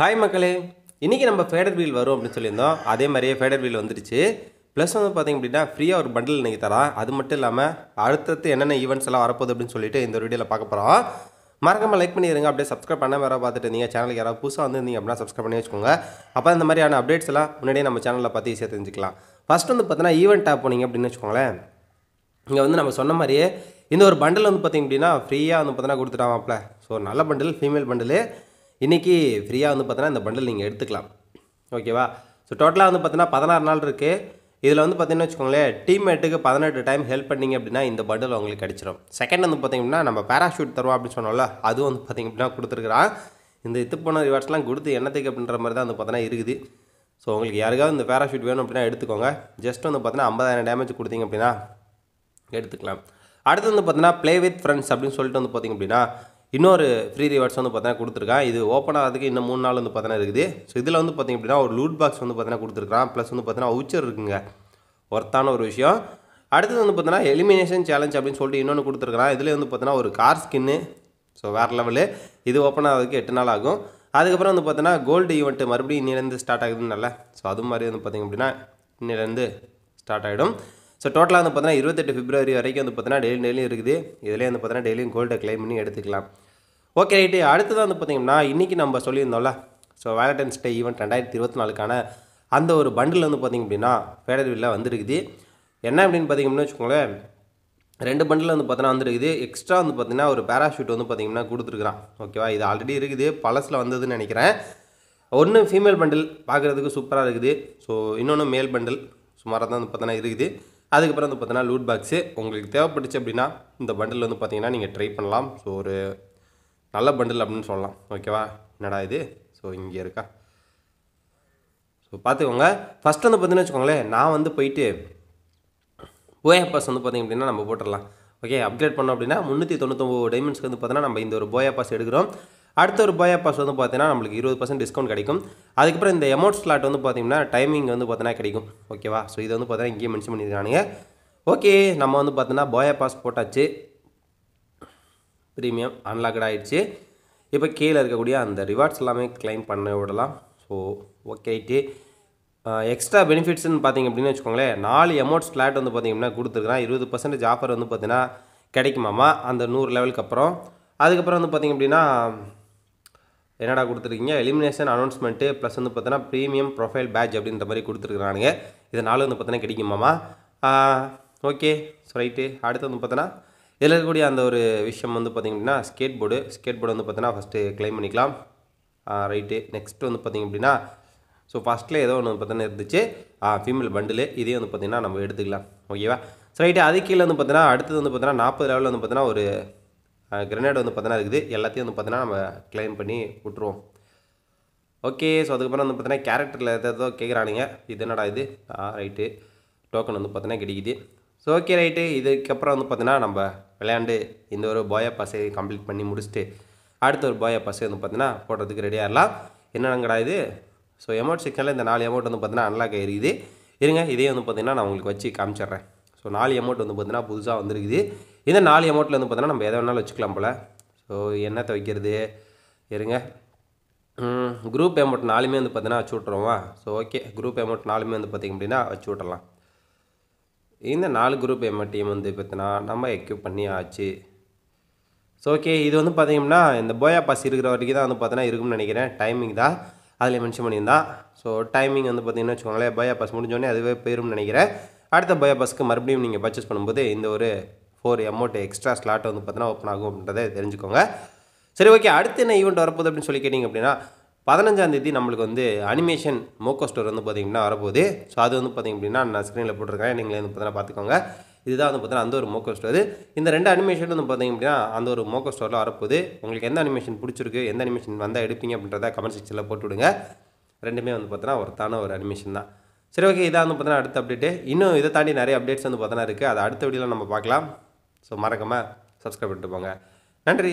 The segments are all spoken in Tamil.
ஹாய் மக்களே இன்றைக்கி நம்ம ஃபேடர் வீல் வரும் அப்படின்னு சொல்லியிருந்தோம் அதே மாதிரியே ஃபேடர் வீல் வந்துருச்சு ப்ளஸ் வந்து பார்த்திங்க அப்படின்னா ஃப்ரீயாக ஒரு பண்டில் நீங்கள் தரான் அது மட்டும் இல்லாமல் அடுத்தடுத்து என்னென்ன ஈவெண்ட்ஸ் எல்லாம் வரப்போகுது அப்படின்னு சொல்லிட்டு இந்த வீடியோவில் பார்க்க போகிறோம் மறக்காமல் லைக் பண்ணிடுங்க அப்படியே சப்ஸ்கிரைப் பண்ண யாராவது பார்த்துட்டு இருந்தீங்க சேனலுக்கு யாராவது புதுசாக வந்திருந்தீங்க அப்படின்னா சப்ஸ்கிரைப் பண்ணி வச்சுக்கோங்க அப்போ இந்த மாதிரியான அப்டேட்ஸ் எல்லாம் முன்னாடியே நம்ம சேனலில் பார்த்து ஈஸியாக தெரிஞ்சுக்கலாம் ஃபஸ்ட் வந்து பார்த்தீங்கன்னா ஈவெண்ட் ஆப் போனீங்க அப்படின்னு வச்சுக்கோங்களேன் இங்கே வந்து நம்ம சொன்ன மாதிரியே இந்த ஒரு பண்டில் வந்து பார்த்திங்க அப்படின்னா ஃப்ரீயாக வந்து பார்த்தீங்கன்னா கொடுத்துட்டான் ஸோ நல்ல பண்டில் ஃபீமேல் பண்டில் இன்றைக்கி ஃப்ரீயாக வந்து பார்த்தீங்கன்னா இந்த பண்டில் நீங்கள் எடுத்துக்கலாம் ஓகேவா ஸோ டோட்டலாக வந்து பார்த்தீங்கன்னா பதினாறு நாள் இருக்குது இதில் வந்து பார்த்தீங்கன்னா வச்சுக்கோங்களேன் டீம்மேட்டுக்கு பதினெட்டு டைம் ஹெல்ப் பண்ணிங்க அப்படின்னா இந்த பண்டில் உங்களுக்கு கிடச்சிரும் செகண்ட் வந்து பார்த்திங்கன்னா நம்ம பேராஷூட் தருவோம் அப்படின்னு சொன்னோம்ல அதுவும் வந்து பார்த்திங்க அப்படின்னா கொடுத்துருக்குறான் இந்த இது போன ரிவார்ட்ஸ்லாம் கொடுத்து என்னத்துக்கு அப்படின்ற மாதிரி தான் வந்து பார்த்தீங்கன்னா இருக்குது ஸோ உங்களுக்கு யாருக்காவது இந்த பேராஷூட் வேணும் அப்படின்னா எடுத்துக்கோங்க ஜஸ்ட் வந்து பார்த்தீங்கன்னா ஐம்பதாயிரம் டேமேஜ் கொடுத்தீங்க அப்படின்னா எடுத்துக்கலாம் அடுத்து வந்து பார்த்தீங்கன்னா ப்ளே வித் ஃப்ரெண்ட்ஸ் அப்படின்னு சொல்லிட்டு வந்து பார்த்திங்க அப்படின்னா இன்னொரு ஃப்ரீ ரிவார்ட்ஸ் வந்து பார்த்தீங்கன்னா கொடுத்துருக்கான் இது ஓப்பன் ஆகிறதுக்கு இன்னும் மூணு நாள் வந்து பார்த்தீங்கன்னா இருக்குது ஸோ இதில் வந்து பார்த்திங்க அப்படின்னா ஒரு லூட் பாக்ஸ் வந்து பார்த்தீங்கன்னா கொடுத்துருக்கான் ப்ளஸ் வந்து பார்த்தீங்கன்னா அவுச்சர் இருக்குங்க ஒர்த்தான ஒரு விஷயம் அடுத்தது வந்து பார்த்தீங்கன்னா எலிமினேஷன் சேலஞ்ச் அப்படின்னு சொல்லிட்டு இன்னொன்று கொடுத்துருக்கான் இதில் வந்து பார்த்தீங்கன்னா ஒரு கார் ஸ்கின்னு ஸோ வேறு லெவலு இது ஓப்பன் ஆகிறதுக்கு எட்டு நாள் ஆகும் அதுக்கப்புறம் வந்து பார்த்தீங்கன்னா கோல்டு ஈவெண்ட்டு மறுபடியும் இன்னிலேருந்து ஸ்டார்ட் ஆகுதுன்னு நல்ல ஸோ அது மாதிரி வந்து பார்த்திங்க அப்படின்னா இன்னிலேருந்து ஸ்டார்ட் ஆகிடும் ஸோ டோட்டலாக வந்து பார்த்தீங்கன்னா இருபத்தெட்டு பிப்ரவரி வரைக்கும் வந்து பார்த்தீங்கன்னா டெய்லி டெய்லியும் இருக்குது இதிலே வந்து பார்த்தீங்கன்னா டெய்லியும் கோல்டை கிளைம் பண்ணி எடுத்துக்கலாம் ஓகே ரைட்டு அடுத்ததாக வந்து பார்த்திங்கன்னா இன்றைக்கி நம்ம சொல்லியிருந்தோம்ல ஸோ வேலண்டைன்ஸ் டே ஈவெண்ட் ரெண்டாயிரத்தி இருபத்தி நாலுக்கான அந்த ஒரு பண்டில் வந்து பார்த்திங்க அப்படின்னா ஃபேடர்வில்ல வந்துருக்குது என்ன அப்படின்னு பார்த்திங்கன்னு வச்சுக்கோங்களேன் ரெண்டு பண்டில் வந்து பார்த்தீங்கன்னா வந்துருக்குது எக்ஸ்ட்ரா வந்து பார்த்திங்கன்னா ஒரு பேராஷூட் வந்து பார்த்திங்கன்னா கொடுத்துருக்குறான் ஓகேவா இது ஆல்ரெடி இருக்குது பழசில் வந்ததுன்னு நினைக்கிறேன் ஒன்று ஃபீமேல் பண்டில் பார்க்குறதுக்கு சூப்பராக இருக்குது ஸோ இன்னொன்று மேல் பண்டில் சுமாராக தான் வந்து பார்த்தோன்னா இருக்குது அதுக்கப்புறம் வந்து பார்த்தீங்கன்னா லூட் பாக்ஸு உங்களுக்கு தேவைப்பட்டுச்சு அப்படின்னா இந்த பண்டில் வந்து பார்த்தீங்கன்னா நீங்கள் ட்ரை பண்ணலாம் ஸோ ஒரு நல்ல பண்டில் அப்படின்னு சொல்லலாம் ஓகேவா என்னடா இது ஸோ இங்கே இருக்கா ஸோ பார்த்துக்கோங்க ஃபஸ்ட் வந்து பார்த்தீங்கன்னா வச்சுக்கோங்களேன் நான் வந்து போயிட்டு போயா பாஸ் வந்து பார்த்திங்க அப்படின்னா நம்ம போட்டுடலாம் ஓகே அப்கிரேட் பண்ணோம் அப்படின்னா முந்நூற்றி தொண்ணூத்தொம்பது டைமண்ட்ஸ்க்கு வந்து பார்த்தோன்னா நம்ம இந்த ஒரு போயா பாஸ் எடுக்கிறோம் அடுத்த ஒரு பாய் பாஸ் வந்து பார்த்தீங்கன்னா நம்மளுக்கு இருபது பர்சன்ட் டிஸ்கவுண்ட் கிடைக்கும் அதுக்கப்புறம் இந்த அமௌண்ட் ஸ்லாட் வந்து பார்த்தீங்கன்னா டைமிங் வந்து பார்த்தீங்கன்னா கிடைக்கும் ஓகேவா ஸோ இது வந்து பார்த்தீங்கன்னா இங்கேயும் மென்ஷன் பண்ணியிருக்கானுங்க ஓகே நம்ம வந்து பார்த்தோன்னா பாயா பாஸ் போட்டாச்சு ப்ரீமியம் அன்லாக்ட் ஆகிடுச்சு இப்போ கீழே இருக்கக்கூடிய அந்த ரிவார்ட்ஸ் எல்லாமே கிளைம் பண்ண விடலாம் ஸோ ஓகே எக்ஸ்ட்ரா பெனிஃபிட்ஸ்னு பார்த்திங்க அப்படின்னு வச்சுக்கோங்களேன் நாலு அமௌண்ட் ஸ்லாட் வந்து பார்த்திங்கன்னா கொடுத்துருக்கான் இருபது பர்சன்டேஜ் ஆஃபர் வந்து பார்த்திங்கன்னா கிடைக்குமாமா அந்த நூறு லெவலுக்கு அப்புறம் அதுக்கப்புறம் வந்து பார்த்திங்க அப்படின்னா என்னடா கொடுத்துருக்கீங்க எலிமினேஷன் அனௌன்ஸ்மெண்ட்டு ப்ளஸ் வந்து பார்த்தீங்கன்னா ப்ரீமியம் ப்ரொஃபைல் பேட்ச் அப்படின்ற மாதிரி கொடுத்துருக்குறானுங்க இதனால் வந்து பார்த்தீங்கன்னா கிடைக்குமாமா ஓகே ஸோ ரைட்டு அடுத்து வந்து பார்த்தோன்னா இதில் இருக்கக்கூடிய அந்த ஒரு விஷயம் வந்து பார்த்திங்கன்னா ஸ்கேட் போர்டு ஸ்கேட் போர்டு வந்து பார்த்தீங்கன்னா ஃபஸ்ட்டு கிளைம் பண்ணிக்கலாம் ரைட்டு நெக்ஸ்ட்டு வந்து பார்த்திங்க அப்படின்னா ஸோ ஃபஸ்ட்டில் ஏதோ ஒன்று பார்த்தீங்கன்னா இருந்துச்சு ஃபீமேல் பண்டில் இதே வந்து பார்த்திங்கன்னா நம்ம எடுத்துக்கலாம் ஓகேவா ஸோ ரைட்டு அது கீழே வந்து பார்த்தீங்கன்னா அடுத்தது வந்து பார்த்தீங்கன்னா நாற்பது லெவலில் வந்து பார்த்தீங்கன்னா ஒரு கிரனேட் வந்து பார்த்தீங்கன்னா இருக்குது எல்லாத்தையும் வந்து பார்த்தீங்கன்னா நம்ம கிளைம் பண்ணி விட்டுருவோம் ஓகே ஸோ அதுக்கப்புறம் வந்து பார்த்தீங்கன்னா கேரக்டரில் எதாவது கேட்குறானுங்க இது என்னடா இது ஆ ரைட்டு டோக்கன் வந்து பார்த்தீங்கன்னா கிடைக்குது ஸோ ஓகே ரைட்டு இதுக்கப்புறம் வந்து பார்த்தீங்கன்னா நம்ம விளையாண்டு இந்த ஒரு பாயா பாஸை கம்ப்ளீட் பண்ணி முடிச்சுட்டு அடுத்த ஒரு பாயா பாஸை வந்து பார்த்தீங்கன்னா போடுறதுக்கு ரெடியாக இருக்கலாம் என்னென்னங்கடா இது ஸோ எமௌண்ட் செக்ஷனில் இந்த நாலு எமௌண்ட் வந்து பார்த்தீங்கன்னா அன்லாக் ஆகிருக்குது இருங்க இதே வந்து பார்த்தீங்கன்னா நான் உங்களுக்கு வச்சு காமிச்சிட்றேன் ஸோ நாலு அமௌண்ட் வந்து பார்த்தீங்கன்னா புதுசாக வந்துருக்குது இந்த நாலு அமௌண்ட்டில் வந்து பார்த்தீங்கன்னா நம்ம எதை வேணாலும் வச்சுக்கலாம் போல் ஸோ என்ன துவைக்கிறது இருங்க குரூப் அமௌண்ட் நாலுமே வந்து பார்த்தீங்கன்னா வச்சு விட்ருவோம் ஸோ ஓகே குரூப் அமௌண்ட் நாலுமே வந்து பார்த்திங்க அப்படின்னா வச்சு விட்றலாம் இந்த நாலு குரூப் எம்எட்டியும் வந்து பார்த்தீங்கன்னா நம்ம எக்யூப் பண்ணி ஆச்சு ஸோ ஓகே இது வந்து பார்த்திங்கன்னா இந்த போயா பாஸ் இருக்கிற வரைக்கும் தான் வந்து பார்த்தீங்கன்னா இருக்கும்னு நினைக்கிறேன் டைமிங் தான் அதில் மென்ஷன் பண்ணியிருந்தான் ஸோ டைமிங் வந்து பார்த்திங்கன்னா வச்சுக்கோங்களேன் போயா பாஸ் முடிஞ்சோடனே அதுவே போயிரும்னு நினைக்கிறேன் அடுத்த பயோபாஸ்க்கு பஸ்க்கு மறுபடியும் நீங்கள் பர்ச்சேஸ் பண்ணும்போது இந்த ஒரு ஃபோர் அமௌண்ட் எக்ஸ்ட்ரா ஸ்லாட் வந்து பார்த்தீங்கன்னா ஓப்பன் ஆகும் அப்படின்றத தெரிஞ்சுக்கோங்க சரி ஓகே அடுத்து என்ன ஈவெண்ட் வரப்போகுது அப்படின்னு சொல்லி கேட்டிங்க அப்படின்னா பதினஞ்சாந்தேதி நம்மளுக்கு வந்து அனிமேஷன் மோக்கோ ஸ்டோர் வந்து பார்த்திங்கன்னா வரப்போகுது ஸோ அது வந்து பார்த்திங்க அப்படின்னா நான் ஸ்க்ரீனில் போட்டிருக்கேன் நீங்களே வந்து பார்த்தீங்கன்னா பார்த்துக்கோங்க இதுதான் வந்து பார்த்தீங்கன்னா அந்த ஒரு மோக்கோ ஸ்டோர் இந்த ரெண்டு அனிமேஷன் வந்து பார்த்திங்க அப்படின்னா அந்த ஒரு மோக்கோ ஸ்டோரில் வரப்போகுது உங்களுக்கு எந்த அனிமேஷன் பிடிச்சிருக்கு எந்த அனிமேஷன் வந்தால் எடுப்பீங்க அப்படின்றத கமெண்ட் செக்ஷனில் போட்டு விடுங்க ரெண்டுமே வந்து பார்த்தீங்கன்னா ஒருத்தான ஒரு அனிமேஷன் தான் சரி ஓகே இதாக வந்து பார்த்தோன்னா அடுத்த அப்டேட்டு இன்னும் இதை தாண்டி நிறைய அப்டேட்ஸ் வந்து பார்த்தோன்னா இருக்குது அதை அடுத்த வீடியோவில் நம்ம பார்க்கலாம் ஸோ மறக்காமல் சப்ஸ்கிரைப் பண்ணிட்டு போங்க நன்றி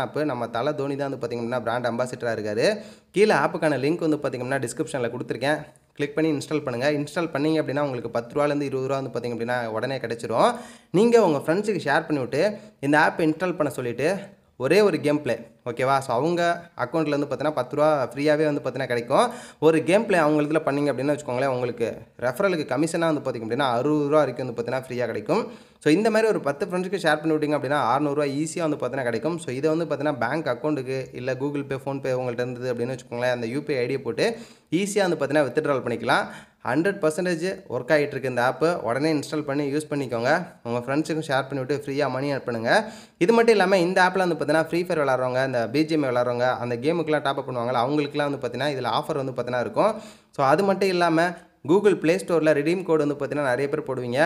பார்த்தீங்கன்னா ஆப்பு நம்ம தலை தோனி தான் வந்து பார்த்திங்கன்னா பிராண்ட் அம்பாசிடராக இருக்கார் கீழே ஆப்புக்கான லிங்க் வந்து பார்த்திங்கன்னா டிஸ்கிரிப்ஷனில் கொடுத்துருக்கேன் கிளிக் பண்ணி இன்ஸ்டால் பண்ணுங்கள் இன்ஸ்டால் பண்ணிங்க அப்படின்னா உங்களுக்கு பத்து ரூபாலேருந்து இருபது ரூபா வந்து பார்த்திங்க அப்படின்னா உடனே கிடச்சிரும் நீங்கள் உங்கள் ஃப்ரெண்ட்ஸுக்கு ஷேர் பண்ணிவிட்டு இந்த ஆப்பை இன்ஸ்டால் பண்ண சொல்லிவிட்டு ஒரே ஒரு கேம் பிளே ஓகேவா ஸோ அவங்க அக்கௌண்ட்டில் வந்து பார்த்தீங்கன்னா பத்து ரூபா ஃப்ரீயாகவே வந்து பார்த்தீங்கன்னா கிடைக்கும் ஒரு கேம் பிளே அவங்க இதில் பண்ணிங்க அப்படின்னு வச்சுக்கோங்களேன் உங்களுக்கு ரெஃபரலுக்கு கமிஷனாக வந்து பார்த்திங்க அப்படின்னா அறுபது ரூபா வரைக்கும் வந்து பார்த்தீங்கன்னா ஃப்ரீயாக கிடைக்கும் ஸோ இந்த மாதிரி ஒரு பத்து ஃப்ரெண்ட்ஸுக்கு ஷேர் பண்ணி விட்டிங்க அப்படின்னா அறநூறுவா ஈஸியாக வந்து பார்த்தீங்கன்னா கிடைக்கும் ஸோ இதை வந்து பார்த்தீங்கன்னா பேங்க் அக்கௌண்ட்டுக்கு இல்லை கூகுள் பே ஃபோன்பே உங்கள்கிட்ட இருந்தது அப்படின்னு வச்சுக்கோங்களேன் அந்த யூபிஐ ஐடியை போட்டு ஈஸியாக வந்து பார்த்தீங்கன்னா வித்ட்ரால் பண்ணிக்கலாம் ஹண்ட்ரட் பர்சன்டேஜ் ஒர்க் ஆகிட்டு இருக்கு இந்த ஆப்பு உடனே இன்ஸ்டால் பண்ணி யூஸ் பண்ணிக்கோங்க உங்கள் ஃப்ரெண்ட்ஸுக்கும் ஷேர் பண்ணிவிட்டு ஃப்ரீயாக மணி அனுப்பணுங்க இது மட்டும் இல்லாமல் இந்த ஆப்பில் வந்து பார்த்தீங்கன்னா ஃப்ரீ ஃபயர் விளாட்றவங்க இந்த பிஜிஎம் விளாட்றவங்க அந்த கேமுக்கெலாம் டாப்அப் பண்ணுவாங்களா அவங்களுக்குலாம் வந்து பார்த்தீங்கன்னா இதில் ஆஃபர் வந்து பார்த்தீங்கன்னா இருக்கும் ஸோ அது மட்டும் இல்லாமல் கூகுள் ப்ளே ஸ்டோரில் ரிடீம் கோடு வந்து பார்த்தீங்கன்னா நிறைய பேர் போடுவீங்க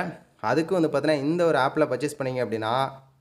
அதுக்கு வந்து பார்த்தீங்கன்னா இந்த ஒரு ஆப்பில் பர்ச்சேஸ் பண்ணிங்க அப்படின்னா